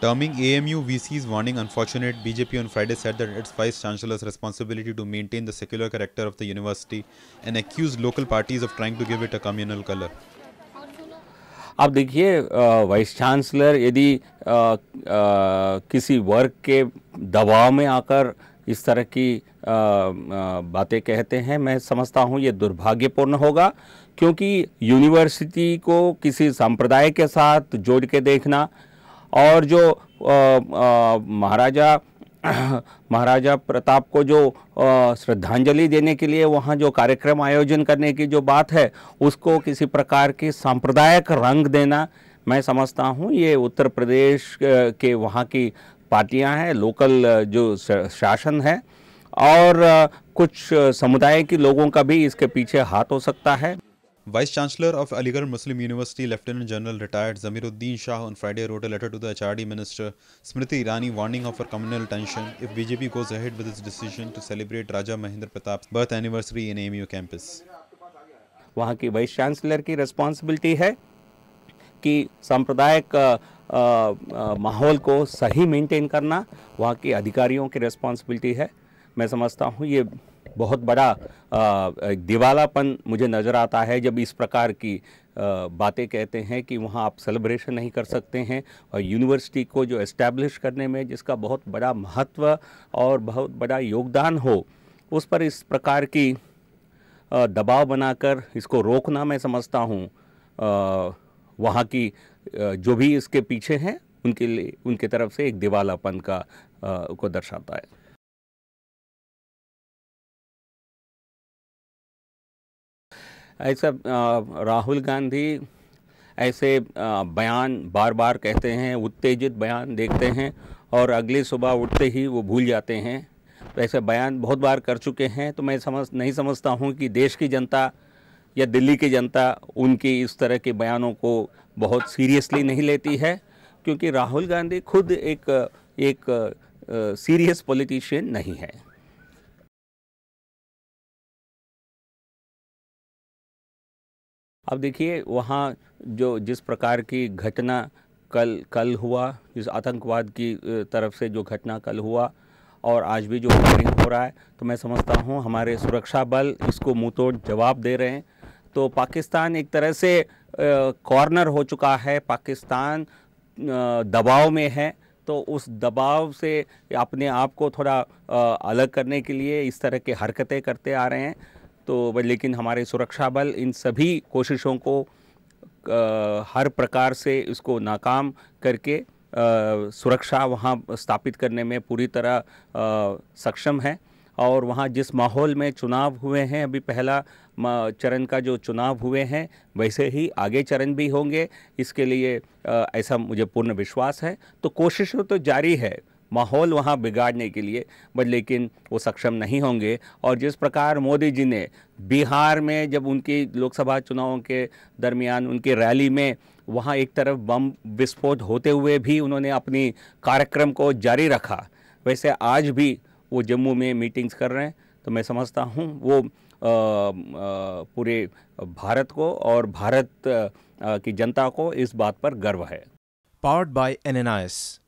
Terming AMU VC's warning unfortunate, BJP on Friday said that it's Vice Chancellor's responsibility to maintain the secular character of the university and accused local parties of trying to give it a communal color. आप देखिए vice chancellor यदि किसी वर्ग के दबाव में आकर इस तरह की बातें कहते हैं मैं समझता हूं ये दुर्भाग्यपूर्ण होगा क्योंकि यूनिवर्सिटी को किसी संप्रदाय के साथ जोड़ के देखना और जो महाराजा महाराजा प्रताप को जो श्रद्धांजलि देने के लिए वहाँ जो कार्यक्रम आयोजन करने की जो बात है उसको किसी प्रकार की सांप्रदायिक रंग देना मैं समझता हूँ ये उत्तर प्रदेश के वहाँ की पार्टियाँ हैं लोकल जो शासन है और कुछ समुदाय के लोगों का भी इसके पीछे हाथ हो सकता है vice chancellor of Aligarh Muslim University lieutenant general retired Zameeruddin Shah on Friday wrote a letter to the H R D minister Smriti Irani warning of uh communal tension if BJP goes ahead with its decision to celebrate Raja Mahendra Pratap birth anniversary in U campus वहाँ की vice chancellor की responsibility है कि सांप्रदायिक माहौल को सही maintain करना वहाँ के अधिकारियों की रिस्पॉन्सिबिलिटी है मैं समझता हूँ ये बहुत बड़ा दिवालापन मुझे नज़र आता है जब इस प्रकार की बातें कहते हैं कि वहाँ आप सेलिब्रेशन नहीं कर सकते हैं और यूनिवर्सिटी को जो इस्टेब्लिश करने में जिसका बहुत बड़ा महत्व और बहुत बड़ा योगदान हो उस पर इस प्रकार की दबाव बनाकर इसको रोकना मैं समझता हूँ वहाँ की जो भी इसके पीछे हैं उनके लिए उनके तरफ से एक दिवालापन का को दर्शाता है ऐसा राहुल गांधी ऐसे बयान बार बार कहते हैं उत्तेजित बयान देखते हैं और अगली सुबह उठते ही वो भूल जाते हैं तो ऐसे बयान बहुत बार कर चुके हैं तो मैं समझ नहीं समझता हूँ कि देश की जनता या दिल्ली की जनता उनकी इस तरह के बयानों को बहुत सीरियसली नहीं लेती है क्योंकि राहुल गांधी खुद एक एक सीरियस पॉलिटिशियन नहीं है अब देखिए वहाँ जो जिस प्रकार की घटना कल कल हुआ जिस आतंकवाद की तरफ से जो घटना कल हुआ और आज भी जो फायरिंग हो रहा है तो मैं समझता हूँ हमारे सुरक्षा बल इसको मुँह जवाब दे रहे हैं तो पाकिस्तान एक तरह से कॉर्नर हो चुका है पाकिस्तान दबाव में है तो उस दबाव से अपने आप को थोड़ा अलग करने के लिए इस तरह की हरकतें करते आ रहे हैं तो लेकिन हमारे सुरक्षा बल इन सभी कोशिशों को आ, हर प्रकार से इसको नाकाम करके आ, सुरक्षा वहाँ स्थापित करने में पूरी तरह आ, सक्षम है और वहाँ जिस माहौल में चुनाव हुए हैं अभी पहला चरण का जो चुनाव हुए हैं वैसे ही आगे चरण भी होंगे इसके लिए ऐसा मुझे पूर्ण विश्वास है तो कोशिश तो जारी है माहौल वहाँ बिगाड़ने के लिए बट लेकिन वो सक्षम नहीं होंगे और जिस प्रकार मोदी जी ने बिहार में जब उनकी लोकसभा चुनावों के दरमियान उनकी रैली में वहाँ एक तरफ बम विस्फोट होते हुए भी उन्होंने अपनी कार्यक्रम को जारी रखा वैसे आज भी वो जम्मू में मीटिंग्स कर रहे हैं तो मैं समझता हूँ वो आ, आ, पूरे भारत को और भारत आ, की जनता को इस बात पर गर्व है पावर्ड बाय एन